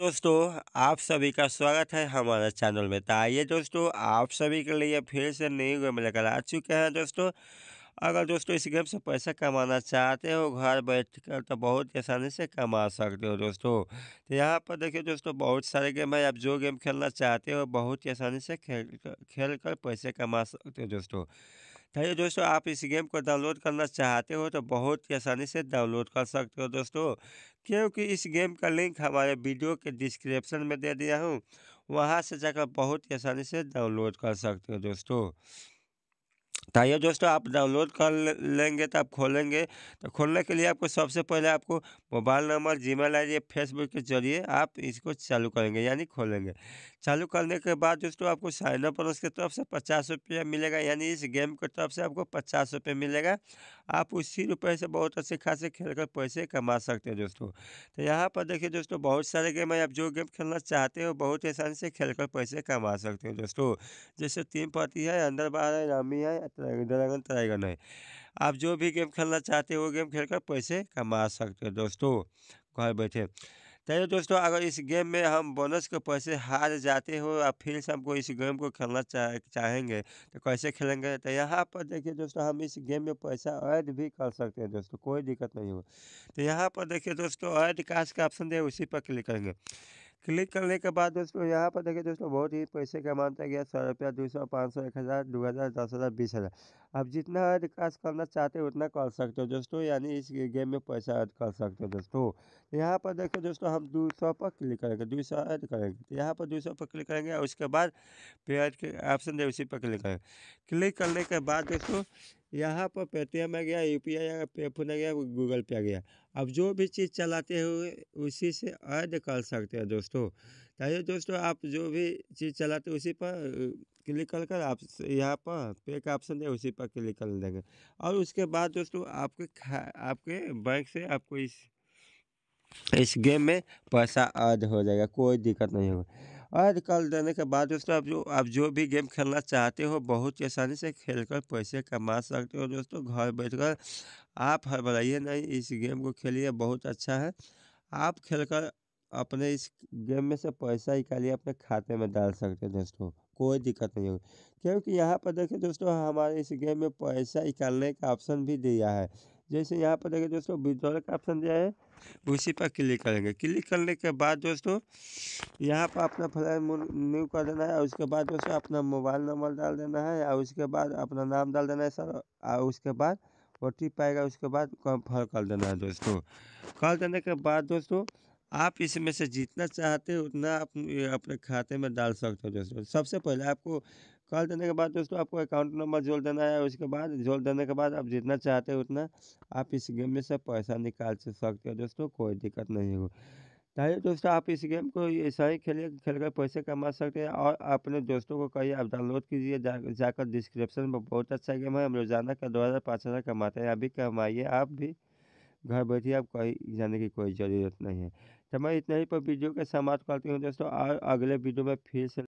दोस्तों आप सभी का स्वागत है हमारे चैनल में तो आइए दोस्तों आप सभी के लिए फिर से नई गेम लेकर आ चुके हैं दोस्तों अगर दोस्तों इस गेम से पैसा कमाना चाहते हो घर बैठ कर तो बहुत ही आसानी से कमा सकते हो दोस्तों तो यहाँ पर देखिए दोस्तों बहुत सारे गेम है आप जो गेम खेलना चाहते हो बहुत ही आसानी से खेल खेल कर पैसे कमा सकते हो दोस्तों चलिए दोस्तों आप इस गेम को डाउनलोड करना चाहते हो तो बहुत ही आसानी से डाउनलोड कर सकते हो दोस्तों क्योंकि इस गेम का लिंक हमारे वीडियो के डिस्क्रिप्शन में दे दिया हूँ वहाँ से जाकर बहुत ही आसानी से डाउनलोड कर सकते हो दोस्तों बताइए दोस्तों आप डाउनलोड कर लेंगे तो आप खोलेंगे तो खोलने के लिए आपको सबसे पहले आपको mobile number Gmail I Facebook के जरिए आप इसको चालू करेंगे यानी खोलेंगे चालू करने के बाद दोस्तों आपको साइन अप उसके तरफ से पचास रुपया मिलेगा यानी इस गेम के तरफ से आपको पचास रुपये मिलेगा आप उसी रुपये से बहुत अच्छे खासे खेल कर पैसे कमा सकते हैं दोस्तों तो यहाँ पर देखिए दोस्तों बहुत सारे गेम है आप जो गेम खेलना चाहते हो बहुत आसानी से खेल कर पैसे कमा सकते हो दोस्तों जैसे टीम पति है अंदर बाहर है रामी है ड्रैगन रहेगा है आप जो भी गेम खेलना चाहते हो गेम खेल कर पैसे कमा सकते हो दोस्तों घर बैठे चलिए तो दोस्तों अगर इस गेम में हम बोनस के पैसे हार जाते हो या फिर से हमको इस गेम को खेलना चाह चाहेंगे तो कैसे खेलेंगे तो यहाँ पर देखिए दोस्तों हम इस गेम में पैसा ऐड भी कर सकते हैं दोस्तों कोई दिक्कत नहीं हो तो यहाँ पर देखिए दोस्तों ऐड कास्ट का ऑप्शन दे उसी पर क्लिक करेंगे क्लिक करने के बाद दोस्तों यहाँ पर देखिए दोस्तों बहुत ही पैसे का अमाउंट आ गया सौ रुपया दो सौ पाँच सौ एक हज़ार दो हज़ार दस हज़ार बीस हज़ार आप जितना विकास करना चाहते हो उतना कर सकते हो दोस्तों यानी इस गेम में पैसा ऐड कर सकते हो दोस्तों यहाँ पर देखिए दोस्तों हम दो सौ पर क्लिक करेंगे दो सौ ऐड करेंगे तो यहाँ पर दो सौ पर क्लिक करेंगे उसके बाद पे ऐड के ऑप्शन है उसी पर क्लिक करेंगे क्लिक करने के बाद दोस्तों यहाँ पर पेटीएम आ गया यू पी आई आ गया फोन आ गया गूगल पे आ गया अब जो भी चीज़ चलाते हुए उसी से ऐड कर सकते हैं दोस्तों चाहिए दोस्तों आप जो भी चीज़ चलाते उसी पर क्लिक कर कर आप यहाँ पर पे का ऑप्शन है उसी पर क्लिक कर देंगे और उसके बाद दोस्तों आपके खा आपके बैंक से आपको इस इस गेम में पैसा ऐड हो जाएगा कोई दिक्कत नहीं होगा और कल देने के बाद दोस्तों आप जो आप जो भी गेम खेलना चाहते हो बहुत ही आसानी से खेल कर पैसे कमा सकते हो दोस्तों घर बैठ कर आप हड़बड़ाइए नहीं इस गेम को खेलिए बहुत अच्छा है आप खेल कर अपने इस गेम में से पैसा निकालिए अपने खाते में डाल सकते हैं दोस्तों कोई दिक्कत नहीं होगी क्योंकि यहाँ पर देखिए दोस्तों हमारे इस गेम में पैसा निकालने का ऑप्शन भी दिया है जैसे यहाँ पर देखें दोस्तों विद्रॉल का ऑप्शन दिया है उसी पर क्लिक करेंगे क्लिक करने के बाद दोस्तों यहाँ पर अपना फ्लैग न्यू कर देना है और उसके बाद दोस्तों अपना मोबाइल नंबर डाल देना है और उसके बाद अपना नाम डाल देना है सर और उसके बाद ओ टी आएगा उसके बाद कन्फर्म कर देना है दोस्तों कर देने के बाद दोस्तों आप इसमें से जितना चाहते हो उतना आप अपने खाते में डाल सकते हो दोस्तों सबसे पहले आपको कॉल देने के बाद दोस्तों आपको अकाउंट नंबर जोड़ देना है उसके बाद जोड़ देने के बाद आप जितना चाहते हो उतना आप इस गेम में से पैसा निकाल सकते हो दोस्तों कोई दिक्कत नहीं हो चाहिए दोस्तों आप इस गेम को ऐसा ही खेलिए खेल कर पैसे कमा सकते हैं और अपने दोस्तों को कहिए आप डाउनलोड कीजिए जा, जाकर डिस्क्रिप्शन में बहुत अच्छा गेम है हम रोजाना का दो हज़ार पाँच हज़ार कमाते हैं अभी कमाइए आप भी घर बैठिए आप कहीं जाने की कोई ज़रूरत नहीं है तो मैं इतना ही पर वीडियो के समाप्त करती हूँ दोस्तों और अगले वीडियो में फिर से